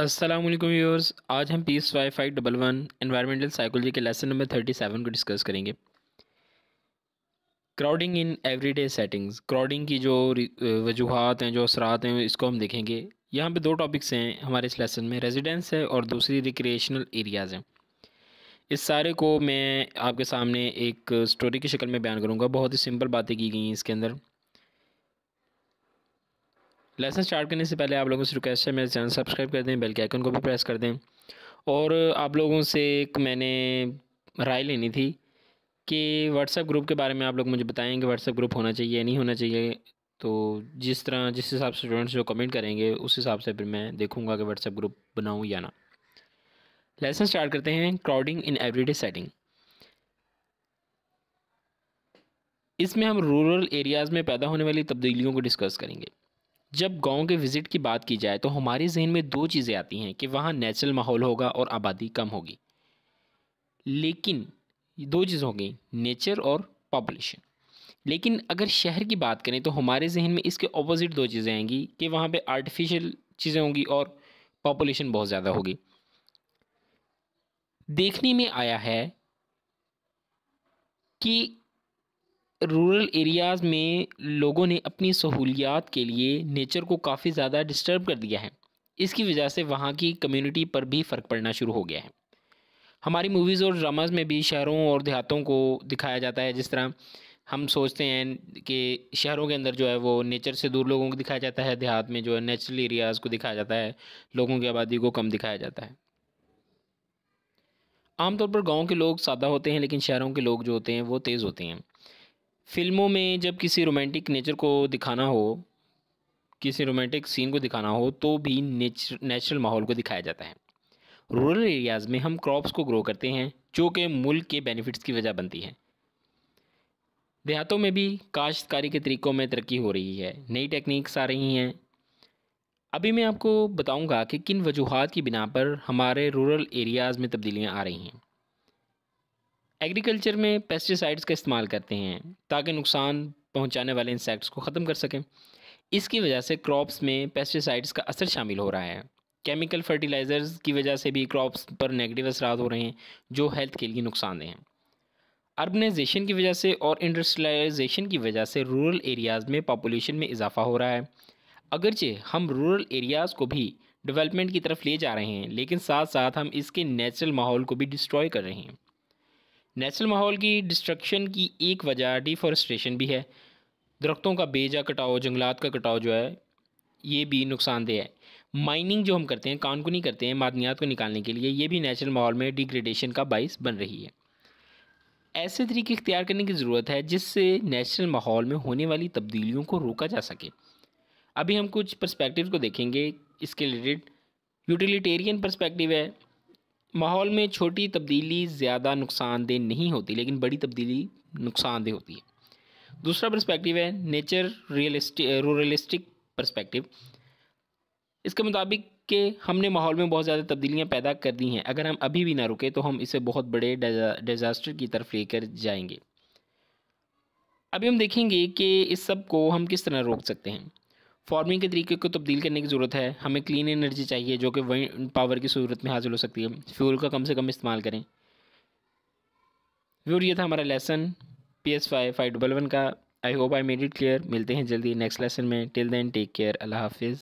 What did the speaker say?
Aslam viewers आज हम P S Y five double one environmental psychology के लेसन नंबर थर्टी सेवन को डिस्कस करेंगे crowding in everyday settings crowding की जो वजूहत हैं जो असरात हैं इसको हम देखेंगे यहाँ पे दो टॉपिक्स हैं हमारे इस लेसन में रेजिडेंस है और दूसरी रिक्रिएशनल एरियाज़ हैं इस सारे को मैं आपके सामने एक स्टोरी की शक्ल में बयान करूँगा बहुत ही सिंपल बातें की गई हैं इसके अंदर लेसन स्टार्ट करने से पहले आप लोगों से रिक्वेस्ट है मेरे चैनल सब्सक्राइब कर दें बेल के आइकन को भी प्रेस कर दें और आप लोगों से एक मैंने राय लेनी थी कि व्हाट्सएप ग्रुप के बारे में आप लोग मुझे बताएँ कि व्हाट्सएप ग्रुप होना चाहिए या नहीं होना चाहिए तो जिस तरह जिस हिसाब से स्टूडेंट्स जो कमेंट करेंगे उस हिसाब से फिर मैं देखूँगा कि व्हाट्सएप ग्रुप बनाऊँ या ना लेसन स्टार्ट करते हैं क्राउडिंग इन एवरीडे सेटिंग इसमें हम रूरल एरियाज़ में पैदा होने वाली तब्दीलियों को डिस्कस करेंगे जब गांव के विज़िट की बात की जाए तो हमारे जहन में दो चीज़ें आती हैं कि वहाँ नेचुरल माहौल होगा और आबादी कम होगी लेकिन दो चीज़ हो गई नेचर और पॉपुलेशन लेकिन अगर शहर की बात करें तो हमारे जहन में इसके ऑपोजिट दो चीज़ें आएंगी कि वहाँ पे आर्टिफिशियल चीज़ें होंगी और पॉपुलेशन बहुत ज़्यादा होगी देखने में आया है कि रूरल एरियाज़ में लोगों ने अपनी सहूलियात के लिए नेचर को काफ़ी ज़्यादा डिस्टर्ब कर दिया है इसकी वजह से वहाँ की कम्युनिटी पर भी फ़र्क पड़ना शुरू हो गया है हमारी मूवीज़ और ड्रामाज़ में भी शहरों और देहातों को दिखाया जाता है जिस तरह हम सोचते हैं कि शहरों के अंदर जो है वो नेचर से दूर लोगों को दिखाया जाता है देहात में जो है नेचुरल एरियाज़ को दिखाया जाता है लोगों की आबादी को कम दिखाया जाता है आमतौर पर गांव के लोग सादा होते हैं लेकिन शहरों के लोग जो होते हैं वो तेज़ होते हैं फिल्मों में जब किसी रोमांटिक नेचर को दिखाना हो किसी रोमांटिक सीन को दिखाना हो तो भी नेचर नेचुरल माहौल को दिखाया जाता है रूरल एरियाज़ में हम क्रॉप्स को ग्रो करते हैं जो कि मुल्क के बेनिफिट्स की वजह बनती है देहातों में भी काश्तकारी के तरीक़ों में तरक्की हो रही है नई टेक्निक्स आ रही हैं अभी मैं आपको बताऊंगा कि किन वजूहत की बिना पर हमारे रूरल एरियाज़ में तब्दीलियां आ रही हैं एग्रीकल्चर में पेस्टिसाइड्स का इस्तेमाल करते हैं ताकि नुकसान पहुंचाने वाले इंसेक्ट्स को ख़त्म कर सकें इसकी वजह से क्रॉप्स में पेस्टिसाइड्स का असर शामिल हो रहा है केमिकल फर्टिलाइज़र्स की वजह से भी क्रॉप्स पर नेगेटिव असर हो रहे हैं जो हेल्थ के लिए नुकसानदेह हैं अर्बनाइजेशन की वजह से और इंडस्ट्रियलाइजेशन की वजह से रूरल एरियाज़ में पॉपुलेशन में इजाफा हो रहा है अगरचे हम रूरल एरियाज़ को भी डेवलपमेंट की तरफ ले जा रहे हैं लेकिन साथ साथ हम इसके नेचुरल माहौल को भी डिस्ट्रॉय कर रहे हैं नेचुरल माहौल की डिस्ट्रक्शन की एक वजह डिफॉरेस्ट्रेशन भी है दरख्तों का बेजा कटाओ जंगलात का कटाओ जो है ये भी नुकसानदेह है माइनिंग जो हम करते हैं कान को नहीं करते हैं मादनियात को निकालने के लिए ये भी नेचुरल माहौल में डिग्रेडेशन का बाइस बन रही है ऐसे तरीके इख्तियार करने की ज़रूरत है जिससे नेचुरल माहौल में होने वाली तब्दीलियों को रोका जा सके अभी हम कुछ पर्सपेक्टिव को देखेंगे इसके रिलेटेड यूटिलिटेरियन पर्सपेक्टिव है माहौल में छोटी तब्दीली ज़्यादा नुकसानदेह नहीं होती लेकिन बड़ी तब्दीली नुकसानदेह होती है दूसरा पर्सपेक्टिव है नेचर रियलिस्टिक रूरलिस्टिक पर्सपेक्टिव इसके मुताबिक कि हमने माहौल में बहुत ज़्यादा तब्दीलियाँ पैदा कर दी हैं अगर हम अभी भी ना रुके तो हम इसे बहुत बड़े डिज़ास्टर की तरफ लेकर जाएंगे अभी हम देखेंगे कि इस सब को हम किस तरह रोक सकते हैं फार्मिंग के तरीके को तब्दील करने की ज़रूरत है हमें क्लीन एनर्जी चाहिए जो कि विंड पावर की सूरत में हासिल हो सकती है फ्यूल का कम से कम इस्तेमाल करें व्यूर ये था हमारा lesson P S five five double one का I hope I made it clear मिलते हैं जल्दी नेक्स्ट लेसन में टिल देन टेक केयर अल्लाह हाफिज़